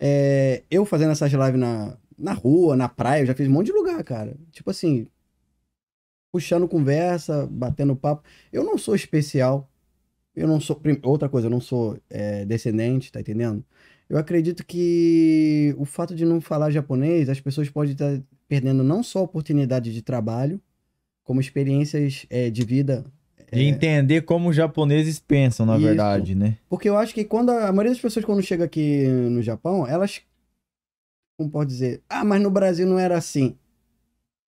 É, eu fazendo essas lives na, na rua, na praia, eu já fiz um monte de lugar, cara. Tipo assim, puxando conversa, batendo papo. Eu não sou especial. Eu não sou. Outra coisa, eu não sou é, descendente, tá entendendo? Eu acredito que o fato de não falar japonês, as pessoas podem estar perdendo não só oportunidade de trabalho, como experiências é, de vida de é. entender como os japoneses pensam, na Isso. verdade, né? Porque eu acho que quando a, a maioria das pessoas, quando chega aqui no Japão, elas. Como pode dizer? Ah, mas no Brasil não era assim.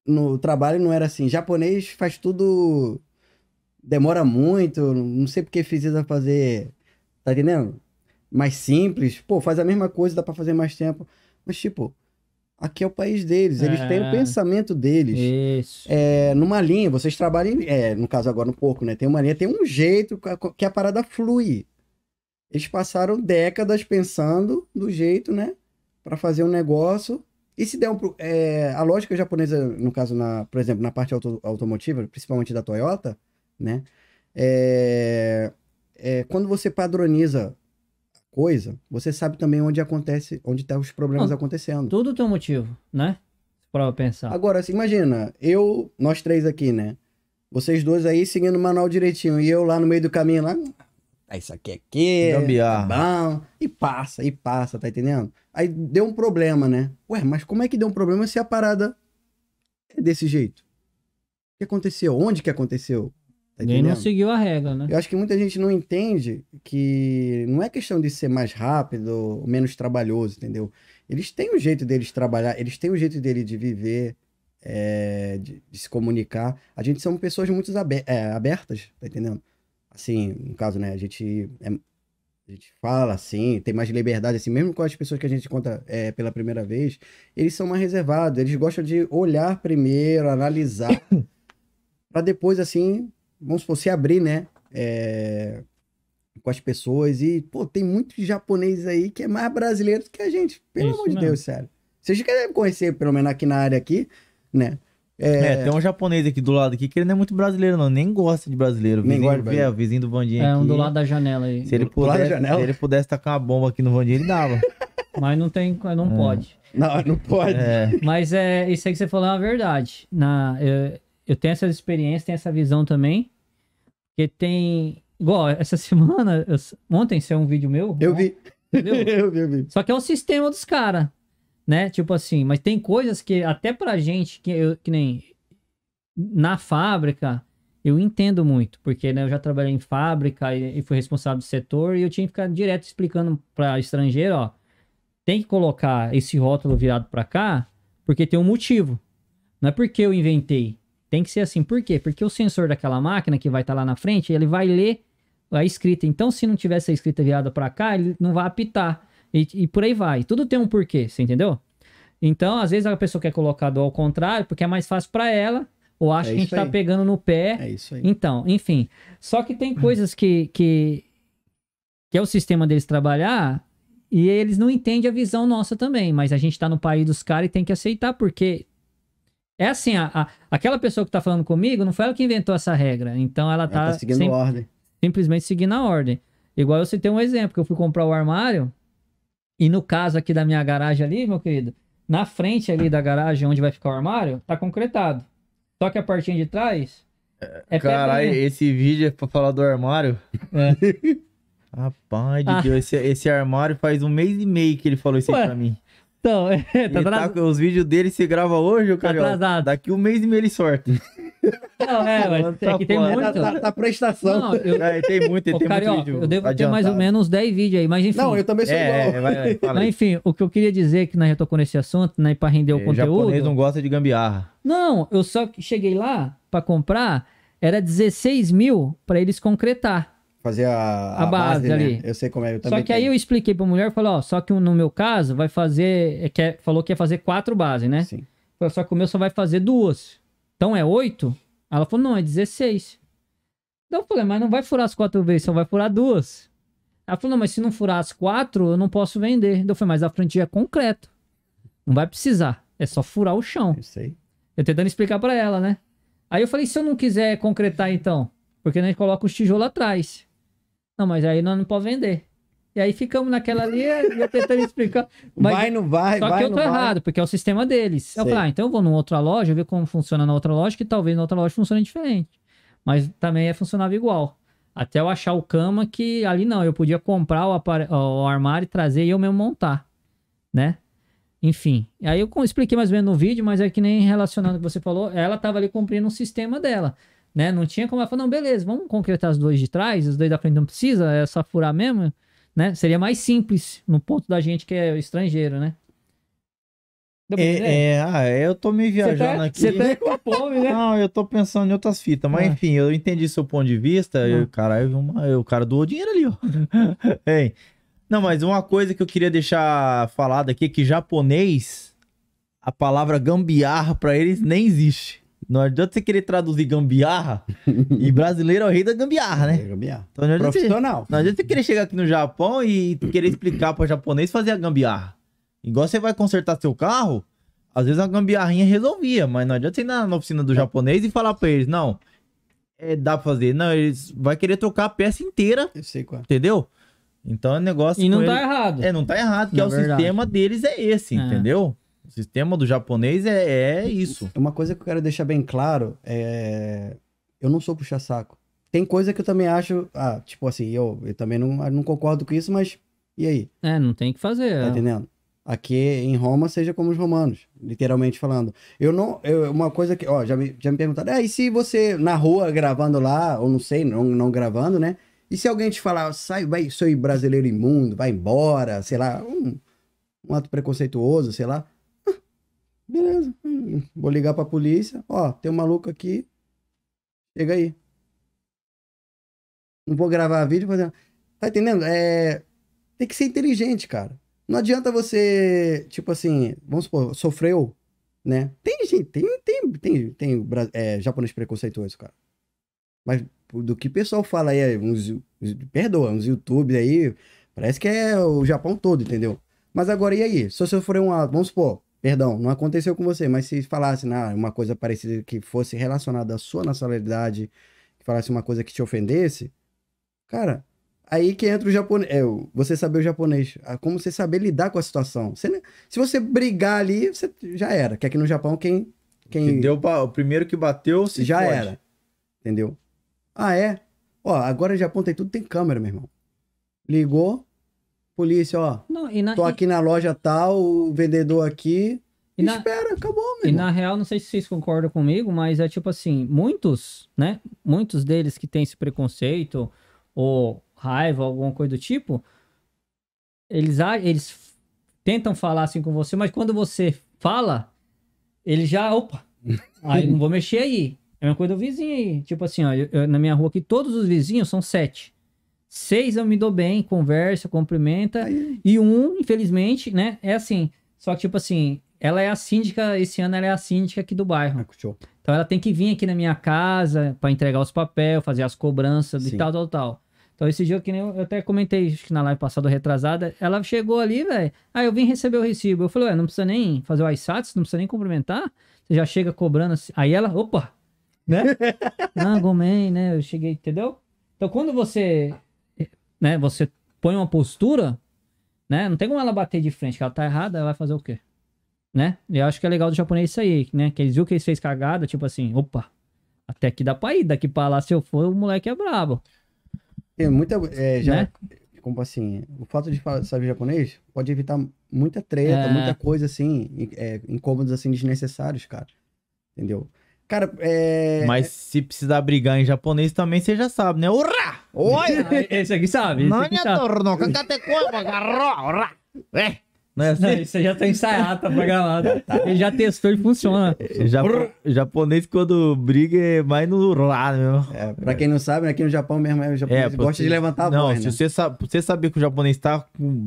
No trabalho não era assim. Japonês faz tudo. Demora muito. Não sei porque precisa fazer. Tá entendendo? Mais simples. Pô, faz a mesma coisa, dá pra fazer mais tempo. Mas, tipo, Aqui é o país deles, eles é. têm o é. pensamento deles. Isso. É, numa linha, vocês trabalham, é, no caso agora um pouco, né? Tem uma linha, tem um jeito que a parada flui. Eles passaram décadas pensando do jeito, né? Para fazer um negócio. E se der um. É, a lógica japonesa, no caso, na, por exemplo, na parte auto, automotiva, principalmente da Toyota, né? É, é, quando você padroniza coisa, você sabe também onde acontece, onde estão tá os problemas Não, acontecendo. Tudo tem um motivo, né? Para pensar. Agora, assim, imagina, eu, nós três aqui, né? Vocês dois aí seguindo o manual direitinho e eu lá no meio do caminho lá, ah, isso aqui é que. gambiarra. Tá bom, e passa, e passa, tá entendendo? Aí deu um problema, né? Ué, mas como é que deu um problema se a parada é desse jeito? O que aconteceu? Onde que aconteceu? Tá Ninguém não seguiu a regra, né? Eu acho que muita gente não entende que não é questão de ser mais rápido, menos trabalhoso, entendeu? Eles têm o um jeito deles trabalhar, eles têm o um jeito dele de viver, é, de, de, se comunicar. A gente são pessoas muito aber, é, abertas, tá entendendo? Assim, no caso, né? A gente, é, a gente fala assim, tem mais liberdade, assim, mesmo com as pessoas que a gente conta é, pela primeira vez, eles são mais reservados, eles gostam de olhar primeiro, analisar, para depois, assim, vamos supor, se abrir, né? É, com as pessoas. E, pô, tem muitos japoneses aí que é mais brasileiro do que a gente. Pelo Isso amor de mesmo. Deus, sério. Vocês devem conhecer, pelo menos aqui na área aqui, né? É... é... tem um japonês aqui do lado aqui que ele não é muito brasileiro, não. Nem gosta de brasileiro. Nem de ver é, vizinho do Vandinho. É, um do lado da janela aí. Se ele, pudesse, janela? se ele pudesse tacar uma bomba aqui no Vandinho, ele dava. Mas não tem, não é. pode. Não, não pode. É. Mas é, isso aí que você falou é uma verdade. Na, eu, é, eu tenho essas experiências, tenho essa visão também. Que tem. Igual, essa semana, eu... ontem saiu um vídeo meu. Eu né? vi. Entendeu? eu vi, eu vi. Só que é o sistema dos caras, né? Tipo assim, mas tem coisas que até pra gente, que, eu, que nem na fábrica, eu entendo muito, porque né, eu já trabalhei em fábrica e, e fui responsável do setor e eu tinha que ficar direto explicando pra estrangeiro, ó. Tem que colocar esse rótulo virado para cá, porque tem um motivo. Não é porque eu inventei. Tem que ser assim. Por quê? Porque o sensor daquela máquina que vai estar tá lá na frente, ele vai ler a escrita. Então, se não tivesse a escrita virada para cá, ele não vai apitar. E, e, por aí vai. Tudo tem um porquê, você entendeu? Então, às vezes a pessoa quer colocar do ao contrário, porque é mais fácil para ela, ou acha é que a gente está pegando no pé. É isso aí. Então, enfim. Só que tem coisas que, que, que é o sistema deles trabalhar, e eles não entendem a visão nossa também, mas a gente tá no país dos caras e tem que aceitar, porque é assim, a, a, aquela pessoa que tá falando comigo, não foi ela que inventou essa regra. Então ela tá, ela tá, tá seguindo sim, ordem. simplesmente seguindo a ordem. Igual eu citei um exemplo, que eu fui comprar o armário, e no caso aqui da minha garagem ali, meu querido, na frente ali da garagem onde vai ficar o armário, tá concretado. Só que a partinha de trás. É, é Caralho, esse vídeo é pra falar do armário? É. Rapaz de ah. Deus, esse, esse, armário faz um mês e meio que ele falou isso Ué, aí pra mim. Então, é, tá, tá atrasado. Tá, os vídeos dele se grava hoje, o cara. Tá atrasado. Daqui um mês e meio ele sorte. Não, é, mas é tá é que tem muito. Tá, tá, tá prestação. Não, eu... é, tem muito, tem Ô, muito vídeo. Eu devo adiantado. ter mais ou menos 10 vídeos aí, mas enfim. Não, eu também sou é, igual. É, vai, vai, mas, enfim, o que eu queria dizer é que nós já tocou nesse assunto, né, pra render o conteúdo. O japonês não gosta de gambiarra. Não, eu só cheguei lá pra comprar, era 16 mil pra eles concretar fazer a, a, a base, base, né? ali. Né? Eu sei como é. Eu só que tenho. aí eu expliquei pra mulher, falei, ó, só que no meu caso vai fazer, é quer, é, falou que ia fazer quatro bases, né? Sim. Só que o meu só vai fazer duas. Então é oito? Ela falou, não, é dezesseis Então eu falei, mas não vai furar as quatro vezes, só vai furar duas. Ela falou, não, mas se não furar as quatro, eu não posso vender. Então eu falei, mas a franquia é concreto. Não vai precisar. É só furar o chão. Eu sei. Eu tentando explicar para ela, né? Aí eu falei, se eu não quiser concretar então? Porque a gente coloca os tijolos atrás. Não, mas aí nós não podemos vender. E aí ficamos naquela ali, é, eu tentando explicar. Mas, vai, não vai, só vai. Só que eu tô errado, vai. porque é o sistema deles. Sei. Eu falei, ah, então eu vou numa outra loja, ver como funciona na outra loja, que talvez na outra loja funcione diferente. Mas também é funcionava igual. Até eu achar o cama que ali não, eu podia comprar o, o armário e trazer e eu mesmo montar, né? Enfim, aí eu expliquei mais ou menos no vídeo, mas é que nem relacionando o que você falou, ela estava ali cumprindo um sistema dela. Né? Não tinha como ela falar, não, beleza, vamos concretar os dois de trás, os dois da frente não precisa, é só furar mesmo, né? Seria mais simples no ponto da gente que é estrangeiro, né? É, é, ah, é, eu tô me tá- viajando tá, aqui. Você tá com fome, né? Não, eu tô pensando em outras fitas, mas ah. enfim, eu entendi seu ponto de vista. Ah. Eu, caralho, uma, eu, o cara doou dinheiro ali, ó. Ei, não, mas uma coisa que eu queria deixar falado aqui é que japonês, a palavra gambiarra para eles nem existe. Não adianta você querer traduzir gambiarra e brasileiro é o rei da gambiarra, né? É, gambiarra. Então, não Profissional. Você, não adianta você querer chegar aqui no Japão e querer explicar para o japonês fazer a gambiarra. Igual você vai consertar seu carro, às vezes a gambiarrinha resolvia, mas não adianta você ir na, na oficina do japonês e falar para eles, não, é, dá para fazer. Não, eles vai querer trocar a peça inteira. Eu sei qual. É. Entendeu? Então é negócio. E não tá ele... errado. É, não tá errado, que é verdade. o sistema deles é esse, é. entendeu? O sistema do japonês é, é isso. Uma coisa que eu quero deixar bem claro é. Eu não sou puxa-saco. Tem coisa que eu também acho. Ah, tipo assim, eu, eu também não, não concordo com isso, mas e aí? É, não tem o que fazer. Tá é. entendendo? Aqui em Roma seja como os romanos, literalmente falando. Eu não. Eu, uma coisa que. Ó, já me, já me perguntaram. Ah, e se você na rua gravando lá, ou não sei, não, não gravando, né? E se alguém te falar, sai, vai, sou brasileiro imundo, vai embora, sei lá, um, um ato preconceituoso, sei lá. Beleza. vou ligar pra polícia. Ó, tem um maluco aqui. Chega aí. Não vou gravar vídeo fazendo. É- tá entendendo? É... Tem que ser inteligente, cara. Não adianta você, tipo assim, vamos supor, sofreu, né? Tem gente, tem, tem, tem, tem é, japonês preconceituoso, cara. Mas do que o pessoal fala aí, é uns, perdoa, uns YouTube aí, parece que é o Japão todo, entendeu? Mas agora, e aí? Se eu sofrer um vamos supor, Perdão, não aconteceu com você, mas se falasse né, uma coisa parecida que fosse relacionada à sua nacionalidade, que falasse uma coisa que te ofendesse, cara, aí que entra o japonês. É, você saber o japonês. Como você saber lidar com a situação. Você, se você brigar ali, você já era. Que aqui no Japão, quem. quem... Que deu, o primeiro que bateu, se Já pode. era. Entendeu? Ah, é? Ó, agora no Japão tem tudo, tem câmera, meu irmão. Ligou, polícia, ó. Não, na, tô aqui e... na loja tal, o vendedor aqui. E na... espera, acabou, meu. E na real, não sei se vocês concordam comigo, mas é tipo assim, muitos, né? Muitos deles que têm esse preconceito ou raiva, alguma coisa do tipo, eles eles tentam falar assim com você, mas quando você fala, ele já, opa, aí não vou mexer aí. É uma coisa do vizinho aí. Tipo assim, ó, eu, eu, na minha rua aqui, todos os vizinhos são sete. Seis eu me dou bem, conversa cumprimenta. Aí. E um, infelizmente, né? É assim. Só que, tipo assim, ela é a síndica, esse ano ela é a síndica aqui do bairro. Ah, então ela tem que vir aqui na minha casa para entregar os papéis, fazer as cobranças Sim. e tal, tal, tal. Então esse dia que nem eu, eu até comentei, acho que na live passada retrasada, ela chegou ali, velho. Aí eu vim receber o recibo. Eu falei, ué, não precisa nem fazer o ISATS, não precisa nem cumprimentar. Você já chega cobrando assim. Aí ela, opa, né? ah, gomei, né? Eu cheguei, entendeu? Então quando você né? Você põe uma postura, né? Não tem como ela bater de frente, que ela tá errada, ela vai fazer o quê? Né? Eu acho que é legal do japonês isso aí, né? Que eles viram que eles fez cagada, tipo assim, opa, até aqui dá pra ir, daqui pra lá, se eu for, o moleque é brabo. É, muita, é, já, né? como assim, o fato de saber japonês pode evitar muita treta, é... muita coisa assim, é, incômodos assim desnecessários, cara. Entendeu? Cara, é. Mas é- se precisar brigar em japonês também, você já sabe, né? Urra! Oi! Esse aqui sabe. Não me É. Não é assim? Você já tá ensaiado, tá programado. Tá, ele já testou e funciona. Japo, japonês, quando briga, é mais no lá, meu. É, pra quem não sabe, aqui no Japão mesmo, é, o japonês é, gosta você... de levantar a voz, Não, se né? você, sabe, você saber que o japonês tá,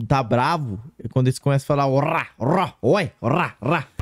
tá bravo, é quando eles começam a falar, orra, orra, oi, orra, orra.